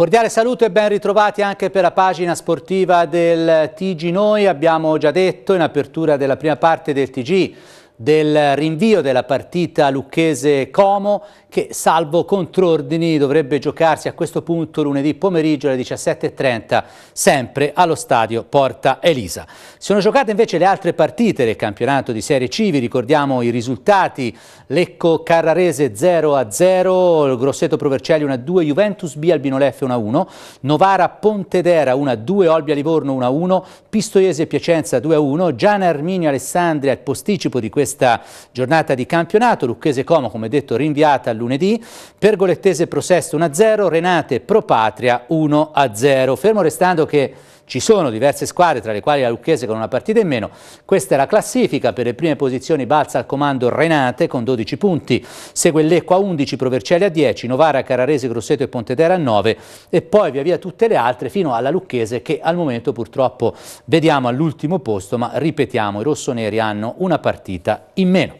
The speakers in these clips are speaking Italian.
Cordiale saluto e ben ritrovati anche per la pagina sportiva del TG Noi. Abbiamo già detto in apertura della prima parte del TG del rinvio della partita lucchese Como che salvo controordini dovrebbe giocarsi a questo punto lunedì pomeriggio alle 17.30 sempre allo stadio Porta Elisa. sono giocate invece le altre partite del campionato di Serie C, vi ricordiamo i risultati Lecco Carrarese 0-0, Grosseto Provercelli 1-2, Juventus B Albino Albinoleffe 1-1, Novara Pontedera 1-2, Olbia Livorno 1-1, Pistoiese Piacenza 2-1, Gian Arminio Alessandria al posticipo di questa giornata di campionato, Lucchese Como come detto rinviata al lunedì, Pergolettese Prosesto 1-0, Renate Propatria 1-0. Fermo restando che ci sono diverse squadre, tra le quali la Lucchese con una partita in meno. Questa è la classifica, per le prime posizioni balza al comando Renate con 12 punti, segue Lecco a 11, Provercelli a 10, Novara, Cararese, Grosseto e Pontedera a 9 e poi via via tutte le altre fino alla Lucchese che al momento purtroppo vediamo all'ultimo posto, ma ripetiamo, i rossoneri hanno una partita in meno.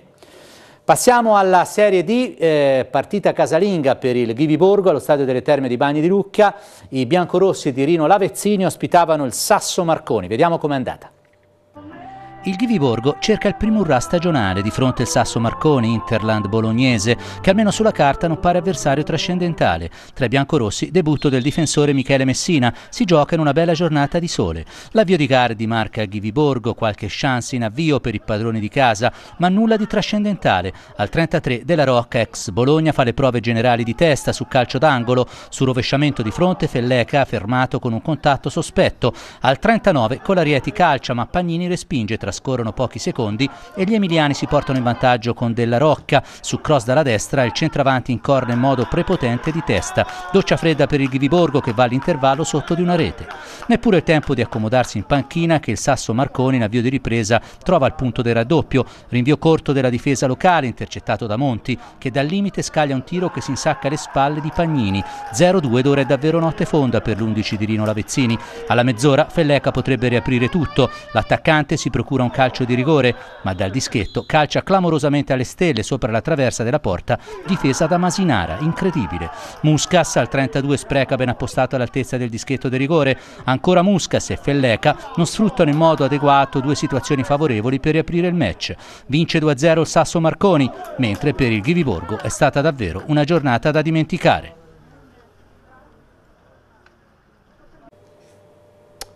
Passiamo alla Serie D, eh, partita casalinga per il Ghiviborgo allo stadio delle Terme di Bagni di Lucca. I biancorossi di Rino Lavezzini ospitavano il Sasso Marconi. Vediamo com'è andata. Il Ghiviborgo cerca il primo Urrà stagionale di fronte al Sasso Marconi, Interland bolognese, che almeno sulla carta non pare avversario trascendentale. Tra i biancorossi, debutto del difensore Michele Messina, si gioca in una bella giornata di sole. L'avvio di Cardi marca Ghivi Borgo, qualche chance in avvio per i padroni di casa, ma nulla di trascendentale. Al 33 della Rocca, ex Bologna, fa le prove generali di testa su calcio d'angolo, su rovesciamento di fronte Felleca ha fermato con un contatto sospetto. Al 39 con Colarieti calcia, ma Pagnini respinge tra trascorrono pochi secondi e gli emiliani si portano in vantaggio con Della Rocca. Su cross dalla destra il centravanti incorna in modo prepotente di testa. Doccia fredda per il Ghiviborgo che va all'intervallo sotto di una rete. Neppure il tempo di accomodarsi in panchina che il Sasso Marconi in avvio di ripresa trova il punto del raddoppio. Rinvio corto della difesa locale intercettato da Monti che dal limite scaglia un tiro che si insacca alle spalle di Pagnini. 0-2 d'ora è davvero notte fonda per l'11 di Rino Lavezzini. Alla mezz'ora Felleca potrebbe riaprire tutto. L'attaccante si procura procura un calcio di rigore, ma dal dischetto calcia clamorosamente alle stelle sopra la traversa della porta difesa da Masinara, incredibile. Muscas al 32 spreca ben appostato all'altezza del dischetto di rigore, ancora Muscas e Felleca non sfruttano in modo adeguato due situazioni favorevoli per riaprire il match. Vince 2-0 il Sasso Marconi, mentre per il Ghiviborgo è stata davvero una giornata da dimenticare.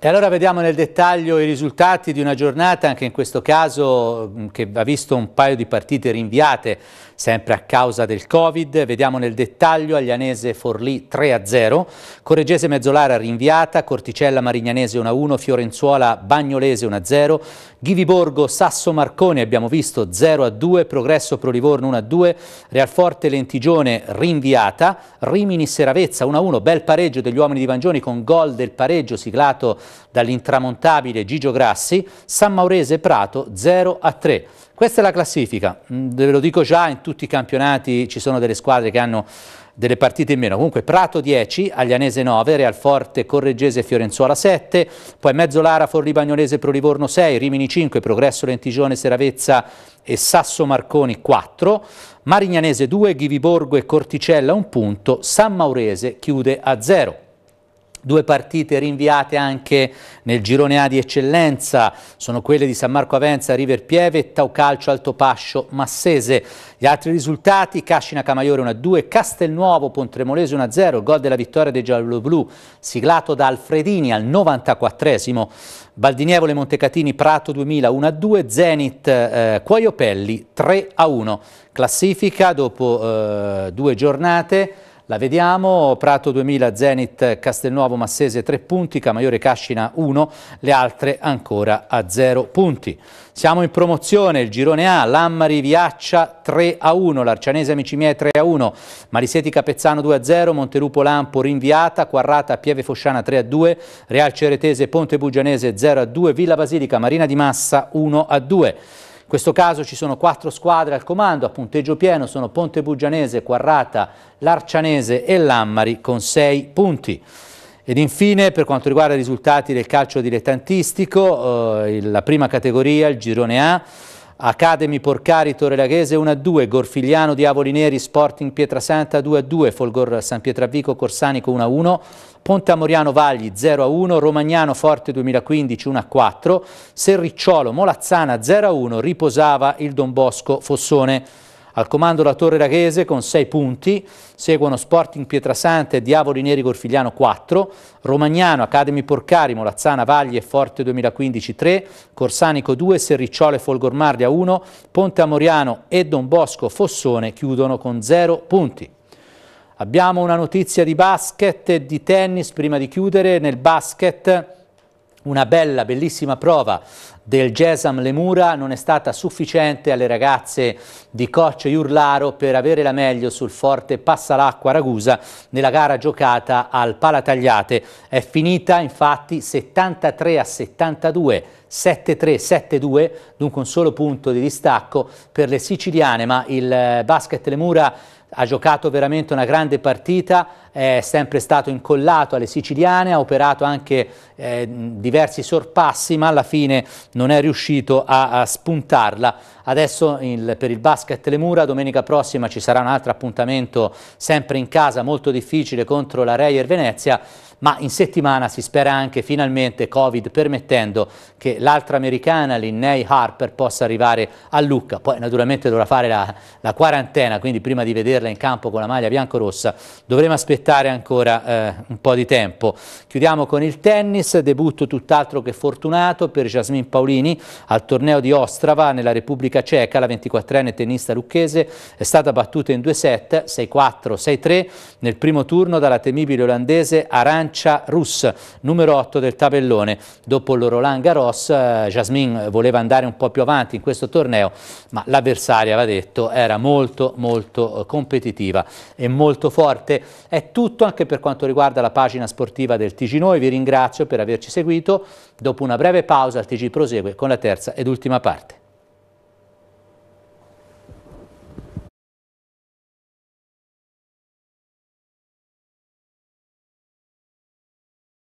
E allora vediamo nel dettaglio i risultati di una giornata, anche in questo caso che ha visto un paio di partite rinviate, sempre a causa del Covid. Vediamo nel dettaglio Aglianese Forlì 3-0, Corregese Mezzolara rinviata, Corticella Marignanese 1-1, Fiorenzuola Bagnolese 1-0, Ghiviborgo Sasso Marconi abbiamo visto 0-2, Progresso Pro Livorno 1-2, Real Forte Lentigione rinviata, Rimini Seravezza 1-1, bel pareggio degli uomini di Vangioni con gol del pareggio siglato dall'intramontabile Gigio Grassi, San Maurese Prato 0 a 3. Questa è la classifica, mm, ve lo dico già, in tutti i campionati ci sono delle squadre che hanno delle partite in meno. Comunque Prato 10, Aglianese 9, Realforte, Correggese, Fiorenzuola 7, poi Mezzolara, Forlì Bagnolese, Pro Livorno 6, Rimini 5, Progresso Lentigione, Seravezza e Sasso Marconi 4, Marignanese 2, Ghiviborgo e Corticella 1 punto, San Maurese chiude a 0. Due partite rinviate anche nel girone A di eccellenza sono quelle di San Marco Avenza, River Pieve e Calcio Altopascio Massese. Gli altri risultati, Cascina Camaiore 1-2, Castelnuovo Pontremolese 1-0, gol della vittoria dei gialloblu siglato da Alfredini al 94esimo, Baldinievole Montecatini Prato 2000 1-2, Zenit eh, Cuoiopelli 3-1. Classifica dopo eh, due giornate la vediamo, Prato 2000, Zenit, Castelnuovo, Massese 3 punti, Camaiore Cascina 1, le altre ancora a 0 punti. Siamo in promozione, il girone A, Lammari Viaccia 3 a 1, l'Arcianese Amicimie 3 a 1, Mariseti Capezzano 2 a 0, Montelupo Lampo rinviata, Quarrata Pieve Fosciana 3 a 2, Real Ceretese Ponte Bugianese 0 a 2, Villa Basilica Marina di Massa 1 a 2 questo caso ci sono quattro squadre al comando, a punteggio pieno sono Ponte Bugianese, Quarrata, Larcianese e Lammari con sei punti. Ed infine per quanto riguarda i risultati del calcio dilettantistico, eh, la prima categoria, il girone A, Academy Porcari Torrelaghese 1-2, Gorfigliano Diavoli Neri Sporting Pietrasanta 2-2, Folgor San Pietravico Corsanico 1-1, Pontamoriano Vagli 0-1, Romagnano Forte 2015 1-4, Serricciolo Molazzana 0-1, Riposava il Don Bosco Fossone. Al comando la Torre Raghese con 6 punti, seguono Sporting Pietrasante e Diavoli Neri Gorfigliano 4, Romagnano, Academy Porcari, Molazzana, Vagli e Forte 2015 3, Corsanico 2, Serricciole e Mardia 1, Ponte Amoriano e Don Bosco Fossone chiudono con 0 punti. Abbiamo una notizia di basket e di tennis prima di chiudere. Nel basket una bella, bellissima prova del Gesam Lemura non è stata sufficiente alle ragazze di Coccio Iurlaro per avere la meglio sul forte Passalacqua Ragusa nella gara giocata al Palatagliate. È finita infatti 73 a 72, 7-3-7-2, dunque un solo punto di distacco per le siciliane, ma il eh, basket Lemura ha giocato veramente una grande partita, è sempre stato incollato alle siciliane, ha operato anche eh, diversi sorpassi, ma alla fine non è riuscito a, a spuntarla. Adesso il, per il basket Le Mura, domenica prossima ci sarà un altro appuntamento sempre in casa, molto difficile contro la Reyer Venezia, ma in settimana si spera anche finalmente, Covid permettendo, che l'altra americana, Linnei Harper, possa arrivare a Lucca. Poi naturalmente dovrà fare la, la quarantena, quindi prima di vederla in campo con la maglia biancorossa dovremo aspettare aspettare ancora eh, un po' di tempo. Chiudiamo con il tennis, debutto tutt'altro che fortunato per Jasmine Paolini al torneo di Ostrava nella Repubblica Ceca, la 24enne tennista lucchese è stata battuta in due set, 6-4, 6-3 nel primo turno dalla temibile olandese Arancia Rus, numero 8 del tabellone. Dopo lo Roland Garros, eh, Jasmin voleva andare un po' più avanti in questo torneo, ma l'avversaria, va detto, era molto molto eh, competitiva e molto forte. È tutto anche per quanto riguarda la pagina sportiva del TG Noi, vi ringrazio per averci seguito, dopo una breve pausa il TG prosegue con la terza ed ultima parte.